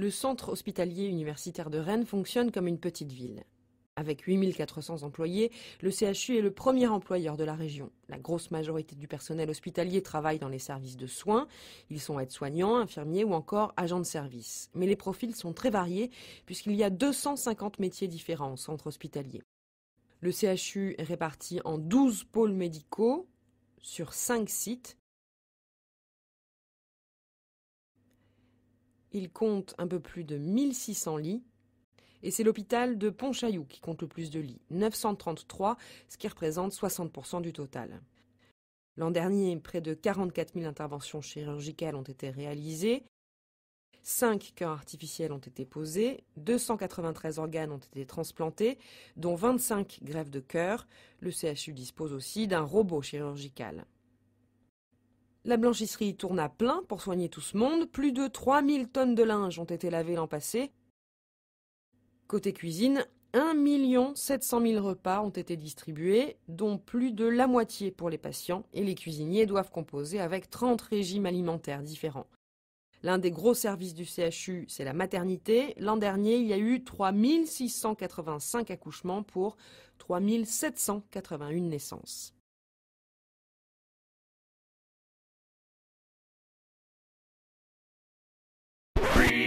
le centre hospitalier universitaire de Rennes fonctionne comme une petite ville. Avec 8400 employés, le CHU est le premier employeur de la région. La grosse majorité du personnel hospitalier travaille dans les services de soins. Ils sont aides-soignants, infirmiers ou encore agents de service. Mais les profils sont très variés puisqu'il y a 250 métiers différents au centre hospitalier. Le CHU est réparti en 12 pôles médicaux sur 5 sites Il compte un peu plus de 1600 lits. Et c'est l'hôpital de Pontchaillou qui compte le plus de lits, 933, ce qui représente 60% du total. L'an dernier, près de 44 000 interventions chirurgicales ont été réalisées, 5 cœurs artificiels ont été posés, 293 organes ont été transplantés, dont 25 greffes de cœur. Le CHU dispose aussi d'un robot chirurgical. La blanchisserie tourne à plein pour soigner tout ce monde. Plus de 3000 tonnes de linge ont été lavées l'an passé. Côté cuisine, 1 700 000 repas ont été distribués, dont plus de la moitié pour les patients, et les cuisiniers doivent composer avec 30 régimes alimentaires différents. L'un des gros services du CHU, c'est la maternité. L'an dernier, il y a eu 3685 accouchements pour 3781 naissances.